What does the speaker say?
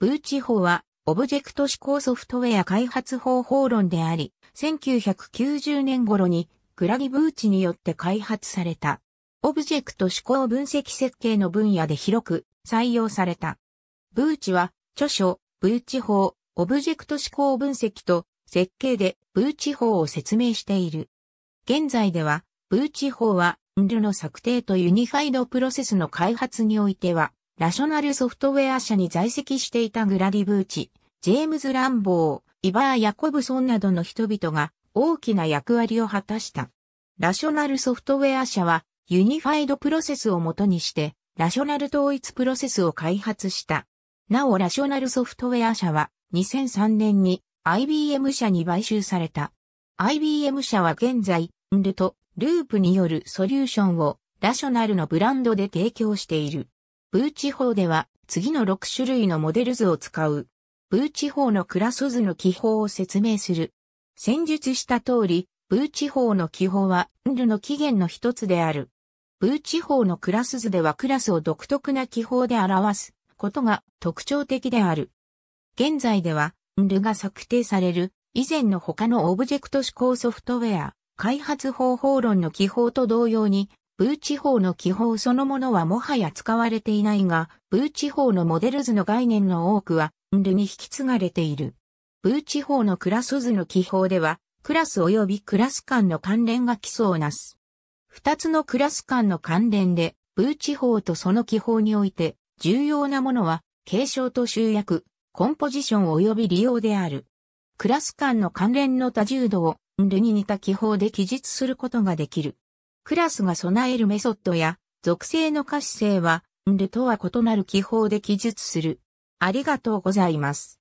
ブーチ法は、オブジェクト思考ソフトウェア開発方法論であり、1990年頃に、グラギブーチによって開発された。オブジェクト思考分析設計の分野で広く採用された。ブーチは、著書、ブーチ法、オブジェクト思考分析と設計でブーチ法を説明している。現在では、ブーチ法は、ンルの策定とユニファイドプロセスの開発においては、ラショナルソフトウェア社に在籍していたグラディブーチ、ジェームズ・ランボー、イバー・ヤコブソンなどの人々が大きな役割を果たした。ラショナルソフトウェア社はユニファイドプロセスをもとにしてラショナル統一プロセスを開発した。なおラショナルソフトウェア社は2003年に IBM 社に買収された。IBM 社は現在、ルとループによるソリューションをラショナルのブランドで提供している。ブー地方では次の6種類のモデル図を使う。ブー地方のクラス図の記法を説明する。先述した通り、ブー地方の記法は、ンルの起源の一つである。ブー地方のクラス図ではクラスを独特な記法で表すことが特徴的である。現在では、ンルが策定される以前の他のオブジェクト指向ソフトウェア、開発方法論の記法と同様に、ブー地方の気泡そのものはもはや使われていないが、ブー地方のモデル図の概念の多くは、ンルに引き継がれている。ブー地方のクラス図の記法では、クラス及びクラス間の関連が基礎をなす。二つのクラス間の関連で、ブー地方とその記法において、重要なものは、継承と集約、コンポジション及び利用である。クラス間の関連の多重度を、ンルに似た記法で記述することができる。クラスが備えるメソッドや、属性の可視性は、んるとは異なる記法で記述する。ありがとうございます。